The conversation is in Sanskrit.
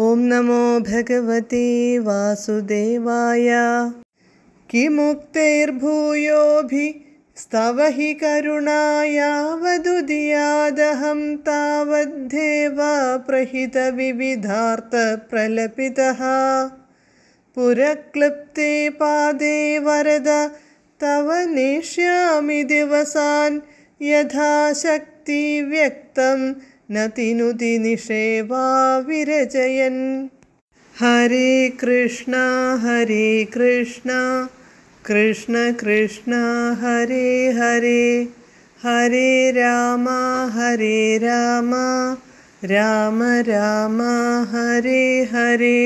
ॐ नमो भगवते वासुदेवाय स्तव हि करुणायावदुदियादहं तावद्धेवा प्रहितविविधार्थप्रलपितः पुरक्लृप्ते पादे वरद तव नेष्यामि दिवसान् यथाशक्तिव्यक्तं नतिनुति निषेवा विरचयन् हरे कृष्ण हरे कृष्ण कृष्ण कृष्ण हरे हरे हरे राम हरे राम राम राम हरे हरे